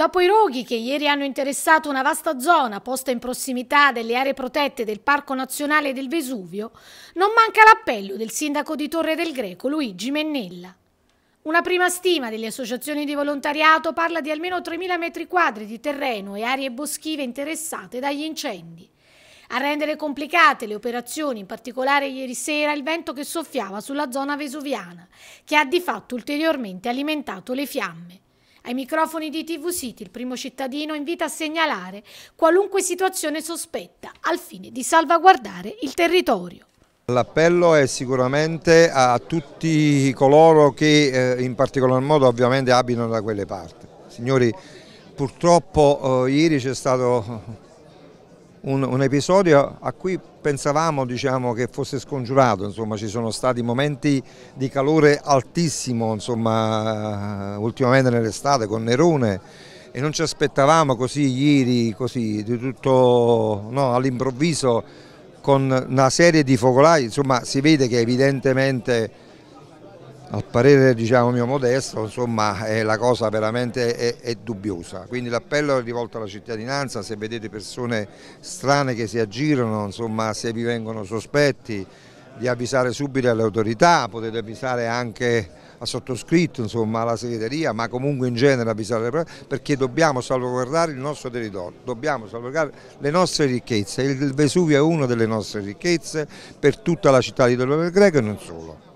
Dopo i roghi che ieri hanno interessato una vasta zona posta in prossimità delle aree protette del Parco Nazionale del Vesuvio, non manca l'appello del sindaco di Torre del Greco Luigi Mennella. Una prima stima delle associazioni di volontariato parla di almeno 3.000 metri quadri di terreno e aree boschive interessate dagli incendi. A rendere complicate le operazioni, in particolare ieri sera, il vento che soffiava sulla zona vesuviana, che ha di fatto ulteriormente alimentato le fiamme. Ai microfoni di TV City il primo cittadino invita a segnalare qualunque situazione sospetta al fine di salvaguardare il territorio. L'appello è sicuramente a tutti coloro che eh, in particolar modo ovviamente abitano da quelle parti. Signori, purtroppo eh, ieri c'è stato un, un, episodio a cui pensavamo diciamo, che fosse scongiurato, insomma, ci sono stati momenti di calore altissimo insomma, eh, ultimamente nell'estate con Nerone e non ci aspettavamo così ieri, così, di tutto no, all'improvviso con una serie di focolai, insomma si vede che evidentemente al parere diciamo, mio modesto insomma, è eh, la cosa veramente è, è dubbiosa, quindi l'appello è rivolto alla cittadinanza, se vedete persone strane che si aggirano, insomma, se vi vengono sospetti di avvisare subito alle autorità, potete avvisare anche a sottoscritto, insomma, alla segreteria, ma comunque in genere avvisare le perché dobbiamo salvaguardare il nostro territorio, dobbiamo salvaguardare le nostre ricchezze, il Vesuvio è una delle nostre ricchezze per tutta la città di Dolore del Greco e non solo.